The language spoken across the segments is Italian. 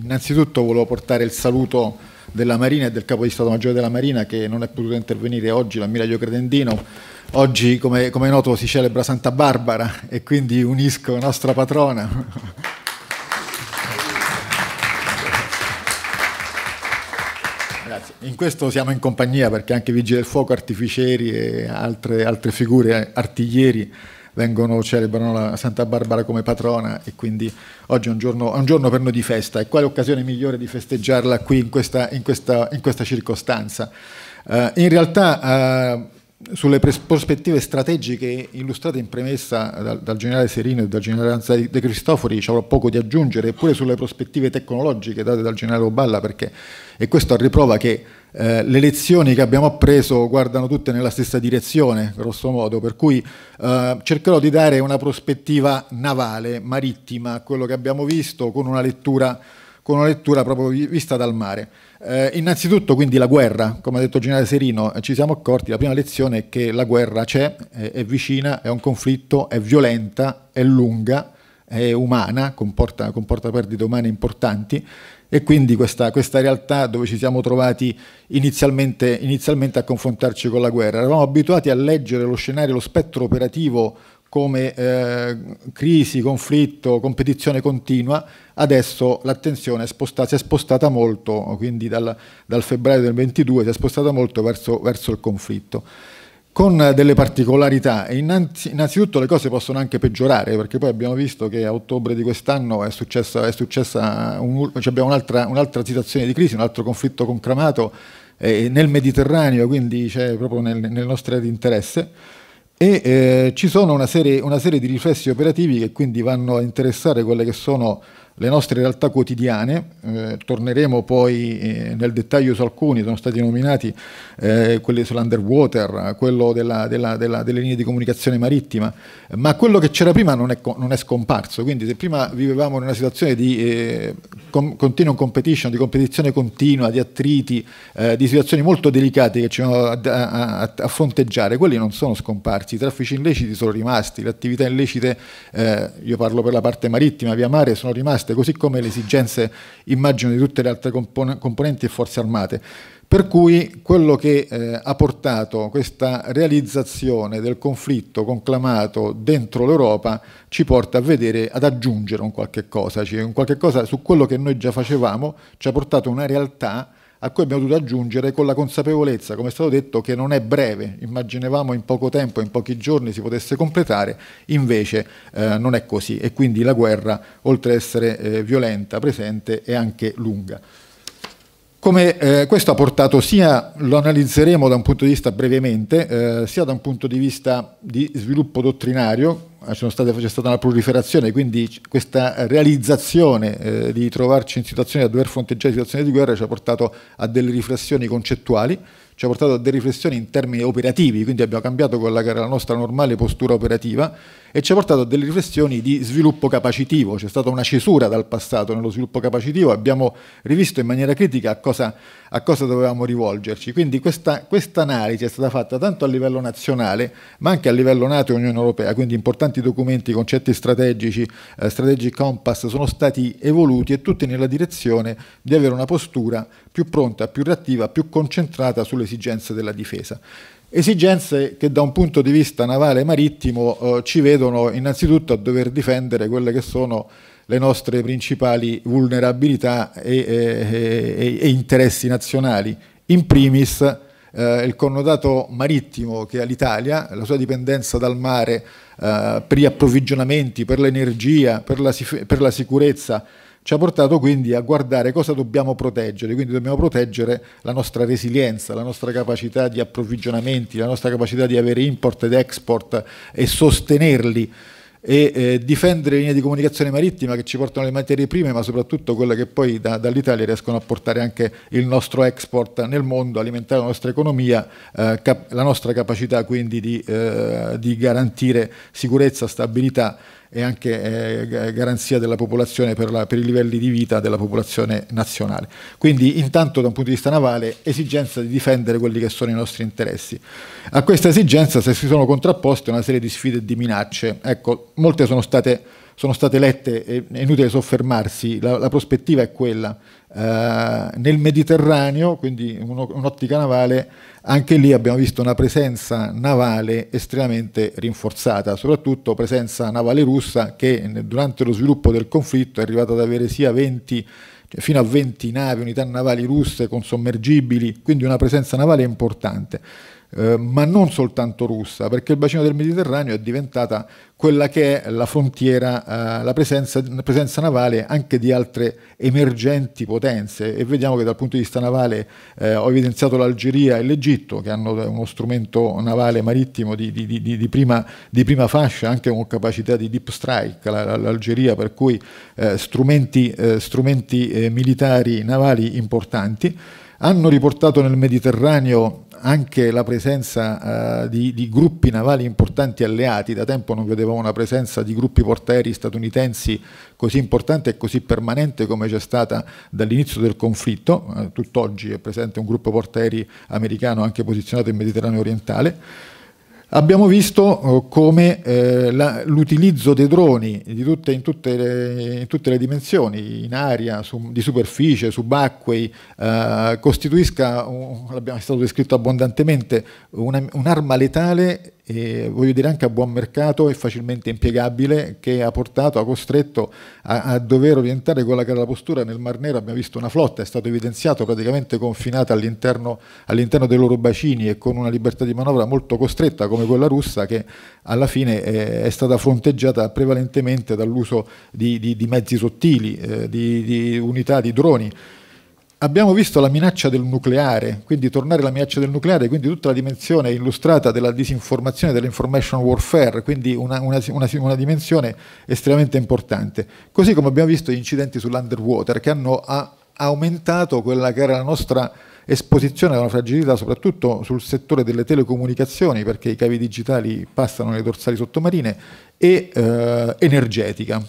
Innanzitutto volevo portare il saluto della Marina e del Capo di Stato Maggiore della Marina che non è potuto intervenire oggi, l'ammiraglio Credendino. Oggi, come, come, è noto, si celebra Santa Barbara e quindi unisco la nostra patrona. Grazie. In questo siamo in compagnia perché anche Vigili del Fuoco, artificieri e altre, altre figure, artiglieri, vengono, celebrano la Santa Barbara come patrona e quindi oggi è un giorno, è un giorno per noi di festa e quale occasione migliore di festeggiarla qui in questa, in questa, in questa circostanza. Uh, in realtà uh, sulle prospettive strategiche illustrate in premessa dal, dal, generale Serino e dal generale De Cristofori ci avrò poco di aggiungere, eppure sulle prospettive tecnologiche date dal generale Oballa perché, e questo a riprova che eh, le lezioni che abbiamo appreso guardano tutte nella stessa direzione, grosso modo, per cui eh, cercherò di dare una prospettiva navale, marittima, a quello che abbiamo visto con una lettura, con una lettura proprio vista dal mare. Eh, innanzitutto quindi la guerra, come ha detto il generale Serino, eh, ci siamo accorti, la prima lezione è che la guerra c'è, è, è vicina, è un conflitto, è violenta, è lunga, è umana, comporta, comporta perdite umane importanti e quindi questa, questa, realtà dove ci siamo trovati inizialmente, inizialmente, a confrontarci con la guerra. Eravamo abituati a leggere lo scenario, lo spettro operativo come eh, crisi, conflitto, competizione continua, adesso l'attenzione si è spostata molto, quindi dal, dal, febbraio del 22 si è spostata molto verso, verso il conflitto con eh, delle particolarità. Innanzitutto le cose possono anche peggiorare, perché poi abbiamo visto che a ottobre di quest'anno è successa, è successa un, cioè abbiamo un'altra, un'altra situazione di crisi, un altro conflitto concremato eh, nel Mediterraneo, quindi c'è cioè, proprio nel, nel nostro interesse. E eh, ci sono una serie, una serie di riflessi operativi che quindi vanno a interessare quelle che sono le nostre realtà quotidiane, eh, torneremo poi eh, nel dettaglio su alcuni, sono stati nominati eh, quelli sull'underwater, quello della, della, della, delle linee di comunicazione marittima, ma quello che c'era prima non è, non è, scomparso, quindi se prima vivevamo in una situazione di eh, com continuum competition, di competizione continua, di attriti, eh, di situazioni molto delicate che ci vanno a, a, a, fronteggiare, quelli non sono scomparsi, i traffici illeciti sono rimasti, le attività illecite, eh, io parlo per la parte marittima, via mare, sono rimaste, contraste, così come le esigenze, immagino, di tutte le altre compon componenti e forze armate. Per cui quello che eh, ha portato questa realizzazione del conflitto conclamato dentro l'Europa ci porta a vedere, ad aggiungere un qualche cosa, cioè un qualche cosa su quello che noi già facevamo, ci ha portato una realtà a cui abbiamo dovuto aggiungere con la consapevolezza, come è stato detto, che non è breve, immaginavamo in poco tempo, in pochi giorni si potesse completare, invece eh, non è così e quindi la guerra, oltre ad essere eh, violenta, presente, è anche lunga. Come eh, questo ha portato sia, lo analizzeremo da un punto di vista brevemente, eh, sia da un punto di vista di sviluppo dottrinario, eh, state, c'è stata una proliferazione, quindi questa realizzazione eh, di trovarci in situazioni a dover fronteggiare situazioni di guerra ci ha portato a delle riflessioni concettuali, ci ha portato a delle riflessioni in termini operativi, quindi abbiamo cambiato quella che era la nostra normale postura operativa e ci ha portato a delle riflessioni di sviluppo capacitivo. C'è stata una cesura dal passato nello sviluppo capacitivo, abbiamo rivisto in maniera critica a cosa, a cosa dovevamo rivolgerci. Quindi questa analisi è stata fatta tanto a livello nazionale, ma anche a livello NATO e Unione Europea, quindi importanti documenti, concetti strategici, eh, strategic compass sono stati evoluti e tutti nella direzione di avere una postura più pronta, più reattiva, più concentrata sulle esigenze della difesa. Esigenze che da un punto di vista navale e marittimo eh, ci vedono innanzitutto a dover difendere quelle che sono le nostre principali vulnerabilità e, e, e interessi nazionali, in primis eh, il connotato marittimo che ha l'Italia, la sua dipendenza dal mare eh, per gli approvvigionamenti, per l'energia, per, per la sicurezza, ci ha portato quindi a guardare cosa dobbiamo proteggere, quindi dobbiamo proteggere la nostra resilienza, la nostra capacità di approvvigionamenti, la nostra capacità di avere import ed export e sostenerli e eh, difendere le linee di comunicazione marittima che ci portano le materie prime, ma soprattutto quelle che poi da, dall'Italia riescono a portare anche il nostro export nel mondo, alimentare la nostra economia, eh, la nostra capacità quindi di, eh, di garantire sicurezza, stabilità e anche eh, garanzia della popolazione per, la, per, i livelli di vita della popolazione nazionale. Quindi intanto da un punto di vista navale esigenza di difendere quelli che sono i nostri interessi. A questa esigenza si sono contrapposte una serie di sfide e di minacce. Ecco, molte sono state sono state lette, è inutile soffermarsi, la, la prospettiva è quella. Eh, nel Mediterraneo, quindi un'ottica navale, anche lì abbiamo visto una presenza navale estremamente rinforzata, soprattutto presenza navale russa che durante lo sviluppo del conflitto è arrivata ad avere sia 20 fino a 20 navi, unità navali russe con sommergibili, quindi una presenza navale importante. Eh, ma non soltanto russa, perché il bacino del Mediterraneo è diventata quella che è la frontiera, eh, la presenza, presenza, navale anche di altre emergenti potenze e vediamo che dal punto di vista navale eh, ho evidenziato l'Algeria e l'Egitto che hanno eh, uno strumento navale marittimo di, di, di, di prima, prima, fascia, anche con capacità di deep strike, l'Algeria per cui eh, strumenti, strumenti militari navali importanti, hanno riportato nel Mediterraneo anche la presenza eh, di, di, gruppi navali importanti alleati, da tempo non vedevamo una presenza di gruppi portaerei statunitensi così importante e così permanente come c'è stata dall'inizio del conflitto, eh, tutt'oggi è presente un gruppo portaerei americano anche posizionato in Mediterraneo orientale. Abbiamo visto oh, come eh, la, l'utilizzo dei droni tutte, in, tutte le, in, tutte le, dimensioni, in aria, su, di superficie, subacquei, eh, costituisca, un, è stato descritto abbondantemente, una, un'arma letale eh, voglio dire anche a buon mercato e facilmente impiegabile, che ha portato, ha costretto a, a, dover orientare quella che era la postura nel Mar Nero. Abbiamo visto una flotta, è stato evidenziato, praticamente confinata all'interno, all'interno dei loro bacini e con una libertà di manovra molto costretta come quella russa, che alla fine eh, è stata fronteggiata prevalentemente dall'uso di, di, di mezzi sottili, eh, di, di unità, di droni. Abbiamo visto la minaccia del nucleare, quindi tornare alla minaccia del nucleare, quindi tutta la dimensione illustrata della disinformazione, dell'information warfare, quindi una, una, una, una, dimensione estremamente importante. Così come abbiamo visto gli incidenti sull'underwater che hanno a, aumentato quella che era la nostra esposizione alla fragilità, soprattutto sul settore delle telecomunicazioni, perché i cavi digitali passano nelle dorsali sottomarine, e eh, energetica.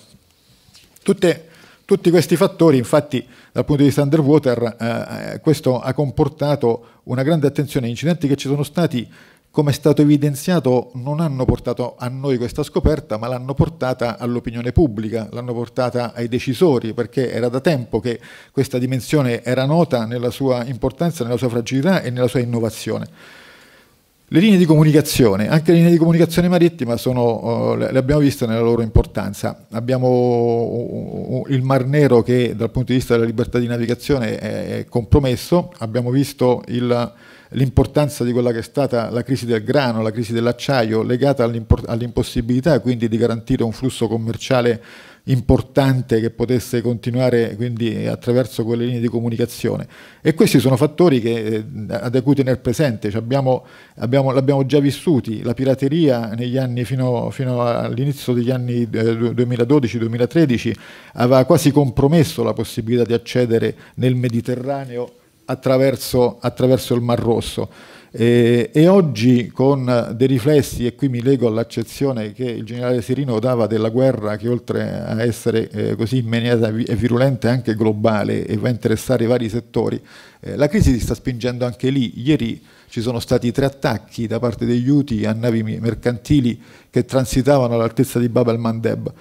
Tutte tutti questi fattori, infatti, dal punto di vista underwater, eh, eh, questo ha comportato una grande attenzione. Gli incidenti che ci sono stati, come è stato evidenziato, non hanno portato a noi questa scoperta, ma l'hanno portata all'opinione pubblica, l'hanno portata ai decisori, perché era da tempo che questa dimensione era nota nella sua importanza, nella sua fragilità e nella sua innovazione. Le linee di comunicazione, anche le linee di comunicazione marittima sono, eh, le abbiamo viste nella loro importanza. Abbiamo il Mar Nero che dal punto di vista della libertà di navigazione è compromesso, abbiamo visto l'importanza di quella che è stata la crisi del grano, la crisi dell'acciaio legata all'impossibilità quindi di garantire un flusso commerciale importante che potesse continuare quindi attraverso quelle linee di comunicazione. E questi sono fattori che, eh, da cui tenere presente, cioè abbiamo, abbiamo, l'abbiamo già vissuti, la pirateria negli anni fino, fino all'inizio degli anni 2012-2013 eh, aveva quasi compromesso la possibilità di accedere nel Mediterraneo attraverso, attraverso il Mar Rosso. E, e, oggi con dei riflessi, e qui mi leggo all'accezione che il generale Sirino dava della guerra che oltre a essere eh, così immediata e virulenta è anche globale e va a interessare vari settori, eh, la crisi si sta spingendo anche lì. Ieri ci sono stati tre attacchi da parte degli UTI a navi mercantili che transitavano all'altezza di Bab el-Mandeb.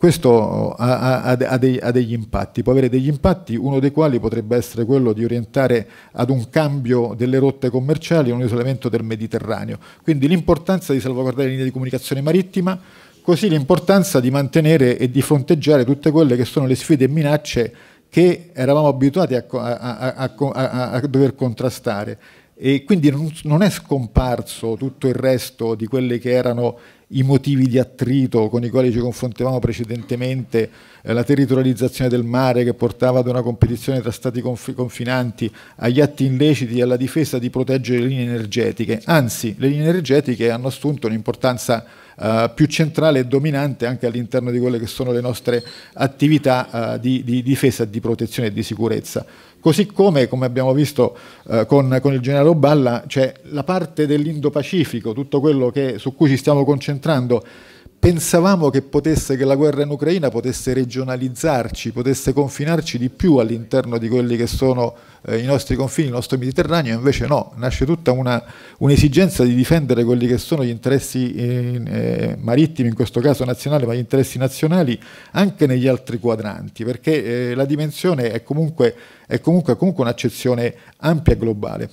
Questo ha, ha, ha, dei, ha, degli impatti, può avere degli impatti, uno dei quali potrebbe essere quello di orientare ad un cambio delle rotte commerciali e un isolamento del Mediterraneo. Quindi l'importanza di salvaguardare le linee di comunicazione marittima, così l'importanza di mantenere e di fronteggiare tutte quelle che sono le sfide e minacce che eravamo abituati a, a, a, a dover contrastare. E quindi non, non è scomparso tutto il resto di quelle che erano i motivi di attrito con i quali ci confrontavamo precedentemente, eh, la territorializzazione del mare che portava ad una competizione tra stati conf confinanti, agli atti illeciti e alla difesa di proteggere le linee energetiche. Anzi, le linee energetiche hanno assunto un'importanza eh, più centrale e dominante anche all'interno di quelle che sono le nostre attività eh, di, di difesa, di protezione e di sicurezza. Così come, come abbiamo visto eh, con, con, il generale Oballa, c'è la parte dell'Indo-Pacifico, tutto quello che, su cui ci stiamo concentrando entrando, pensavamo che, potesse, che la guerra in Ucraina potesse regionalizzarci, potesse confinarci di più all'interno di quelli che sono eh, i nostri confini, il nostro Mediterraneo, invece no, nasce tutta un'esigenza di difendere quelli che sono gli interessi eh, eh, marittimi, in questo caso nazionali, ma gli interessi nazionali anche negli altri quadranti, perché eh, la dimensione è comunque, è comunque, comunque un'accezione ampia e globale.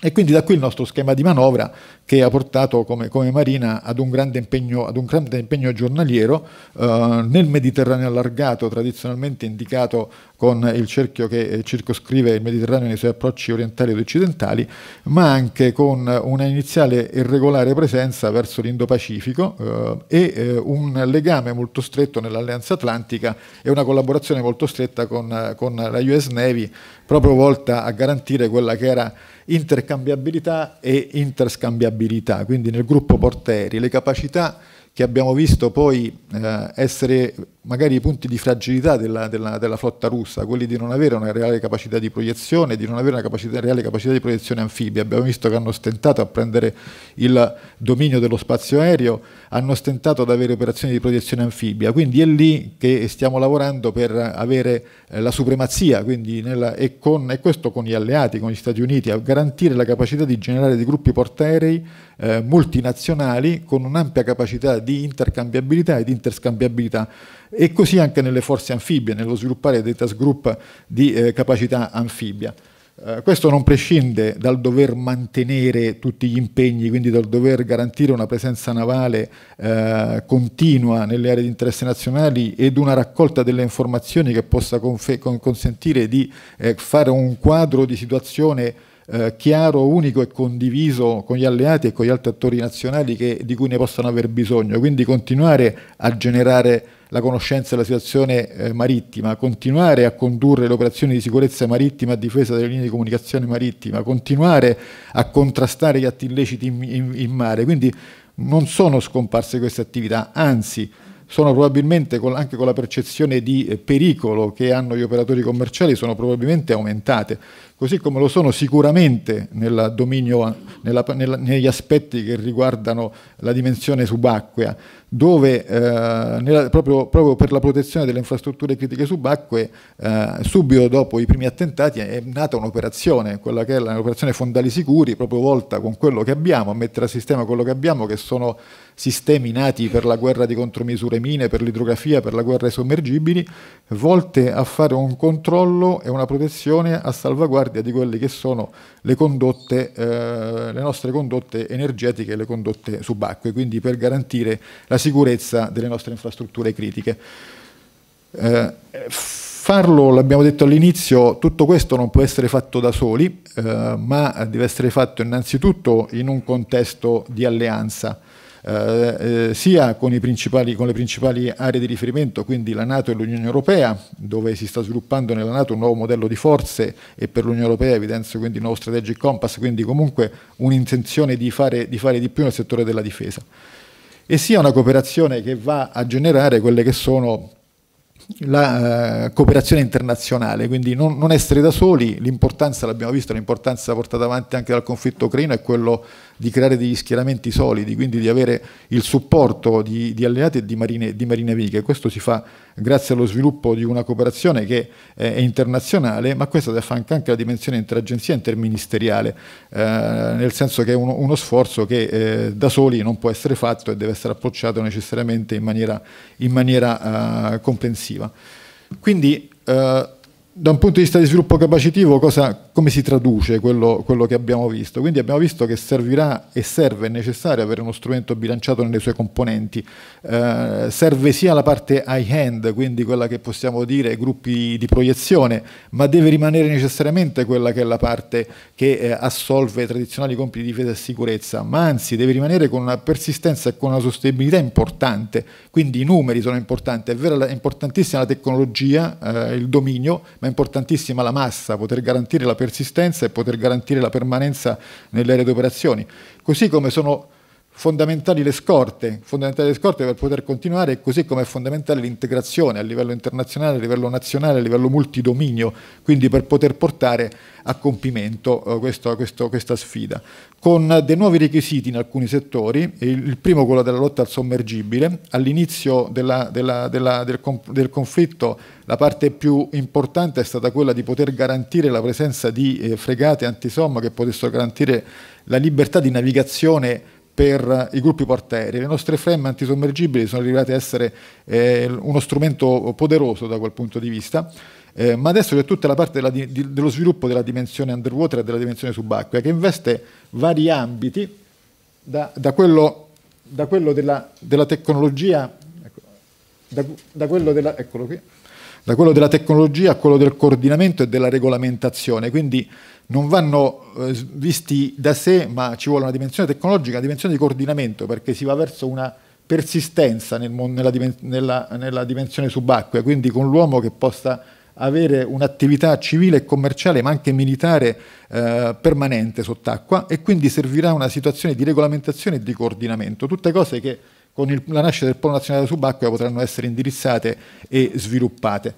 E quindi da qui il nostro schema di manovra che ha portato come, come Marina ad un grande impegno, un grande impegno giornaliero eh, nel Mediterraneo allargato, tradizionalmente indicato con il cerchio che eh, circoscrive il Mediterraneo nei suoi approcci orientali ed occidentali, ma anche con una iniziale e regolare presenza verso l'Indo-Pacifico eh, e eh, un legame molto stretto nell'Alleanza Atlantica e una collaborazione molto stretta con, eh, con la US Navy, proprio volta a garantire quella che era intercambiabilità e interscambiabilità, quindi nel gruppo Porteri, le capacità che abbiamo visto poi eh, essere magari i punti di fragilità della, della, della, flotta russa, quelli di non avere una reale capacità di proiezione, di non avere una capacità, reale capacità di proiezione anfibia. Abbiamo visto che hanno stentato a prendere il dominio dello spazio aereo, hanno stentato ad avere operazioni di proiezione anfibia, quindi è lì che stiamo lavorando per avere eh, la supremazia nella, e, con, e, questo con gli alleati, con gli Stati Uniti, a garantire la capacità di generare dei gruppi portaerei eh, multinazionali con un'ampia capacità di di intercambiabilità e di interscambiabilità e così anche nelle forze anfibie, nello sviluppare dei task group di eh, capacità anfibia. Eh, questo non prescinde dal dover mantenere tutti gli impegni, quindi dal dover garantire una presenza navale eh, continua nelle aree di interesse nazionali ed una raccolta delle informazioni che possa consentire di eh, fare un quadro di situazione eh, chiaro, unico e condiviso con gli alleati e con gli altri attori nazionali che, di cui ne possano aver bisogno. Quindi continuare a generare la conoscenza della situazione eh, marittima, continuare a condurre le operazioni di sicurezza marittima a difesa delle linee di comunicazione marittima, continuare a contrastare gli atti illeciti in, in, in mare. Quindi non sono scomparse queste attività, anzi sono probabilmente con, anche con la percezione di eh, pericolo che hanno gli operatori commerciali sono probabilmente aumentate, così come lo sono sicuramente nel dominio, nella, nella, negli aspetti che riguardano la dimensione subacquea, dove eh, nella, proprio, proprio, per la protezione delle infrastrutture critiche subacquee, eh, subito dopo i primi attentati è nata un'operazione, quella che è l'operazione Fondali Sicuri, proprio volta con quello che abbiamo, a mettere a sistema quello che abbiamo, che sono sistemi nati per la guerra di contromisure mine, per l'idrografia, per la guerra ai sommergibili, volte a fare un controllo e una protezione a salvaguardia di quelle che sono le condotte, eh, le nostre condotte energetiche e le condotte subacquee, quindi per garantire la sicurezza delle nostre infrastrutture critiche. Eh, farlo, l'abbiamo detto all'inizio, tutto questo non può essere fatto da soli, eh, ma deve essere fatto innanzitutto in un contesto di alleanza. Eh, eh, sia con, con, le principali aree di riferimento, quindi la Nato e l'Unione Europea, dove si sta sviluppando nella Nato un nuovo modello di forze e per l'Unione Europea evidenzio quindi il nuovo strategic compass, quindi comunque un'intenzione di fare, di fare di più nel settore della difesa. E sia una cooperazione che va a generare quelle che sono la eh, cooperazione internazionale, quindi non, non essere da soli, l'importanza, l'abbiamo visto, l'importanza portata avanti anche dal conflitto ucraino è quello di creare degli schieramenti solidi, quindi di avere il supporto di, di alleati e di marine, di marine amiche. Questo si fa grazie allo sviluppo di una cooperazione che è internazionale, ma questa si affianca anche la dimensione interagenzia interministeriale, eh, nel senso che è uno, uno sforzo che eh, da soli non può essere fatto e deve essere approcciato necessariamente in maniera, in maniera eh, comprensiva. Quindi, eh, da un punto di vista di sviluppo capacitivo, cosa, come si traduce quello, quello, che abbiamo visto. Quindi abbiamo visto che servirà e serve, è necessario avere uno strumento bilanciato nelle sue componenti. Eh, serve sia la parte high-end, quindi quella che possiamo dire gruppi di proiezione, ma deve rimanere necessariamente quella che è la parte che eh, assolve i tradizionali compiti di difesa e sicurezza, ma anzi deve rimanere con una persistenza e con una sostenibilità importante. Quindi i numeri sono importanti, è vero, è importantissima la tecnologia, eh, il dominio, ma è importantissima la massa, poter garantire la persistenza persistenza e poter garantire la permanenza nelle aree di operazioni, così come sono fondamentali le scorte, fondamentali le scorte per poter continuare, così come è fondamentale l'integrazione a livello internazionale, a livello nazionale, a livello multidominio, quindi per poter portare a compimento eh, questo, questo, questa sfida. Con dei nuovi requisiti in alcuni settori, il, primo quello della lotta al sommergibile, all'inizio della, della, della, del, del, conflitto la parte più importante è stata quella di poter garantire la presenza di eh, fregate antisomma che potessero garantire la libertà di navigazione per i gruppi portaerei. Le nostre frame antisommergibili sono arrivate a essere eh, uno strumento poderoso da quel punto di vista, eh, ma adesso c'è tutta la parte della, di, dello sviluppo della dimensione underwater e della dimensione subacquea che investe vari ambiti, da, da quello, da quello della, della tecnologia da, da, quello della, qui, da, quello della, tecnologia a quello del coordinamento e della regolamentazione, quindi non vanno eh, visti da sé, ma ci vuole una dimensione tecnologica, una dimensione di coordinamento, perché si va verso una persistenza nel, nella, nella, nella dimensione subacquea, quindi con l'uomo che possa avere un'attività civile e commerciale ma anche militare eh, permanente sott'acqua e quindi servirà una situazione di regolamentazione e di coordinamento, tutte cose che con il, la nascita del Polo Nazionale Subacquea potranno essere indirizzate e sviluppate.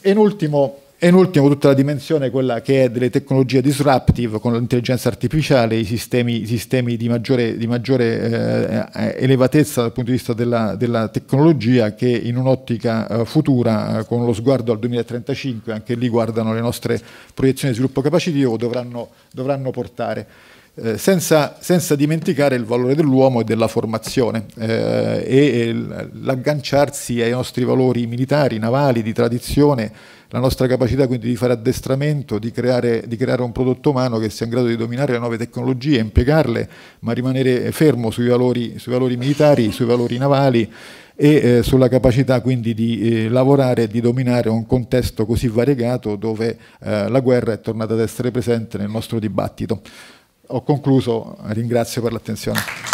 E in ultimo, e in ultimo tutta la dimensione, quella che è delle tecnologie disruptive con l'intelligenza artificiale, i sistemi, i sistemi di maggiore, di maggiore eh, elevatezza dal punto di vista della, della tecnologia che in un'ottica eh, futura, eh, con lo sguardo al 2035, anche lì guardano le nostre proiezioni di sviluppo capacitivo, dovranno, dovranno portare eh, senza, senza, dimenticare il valore dell'uomo e della formazione eh, e, e l'agganciarsi ai nostri valori militari, navali, di tradizione, la nostra capacità quindi di fare addestramento, di creare, di creare, un prodotto umano che sia in grado di dominare le nuove tecnologie, impiegarle, ma rimanere fermo sui valori, sui valori militari, sui valori navali e eh, sulla capacità quindi di eh, lavorare e di dominare un contesto così variegato dove eh, la guerra è tornata ad essere presente nel nostro dibattito ho concluso, ringrazio per l'attenzione.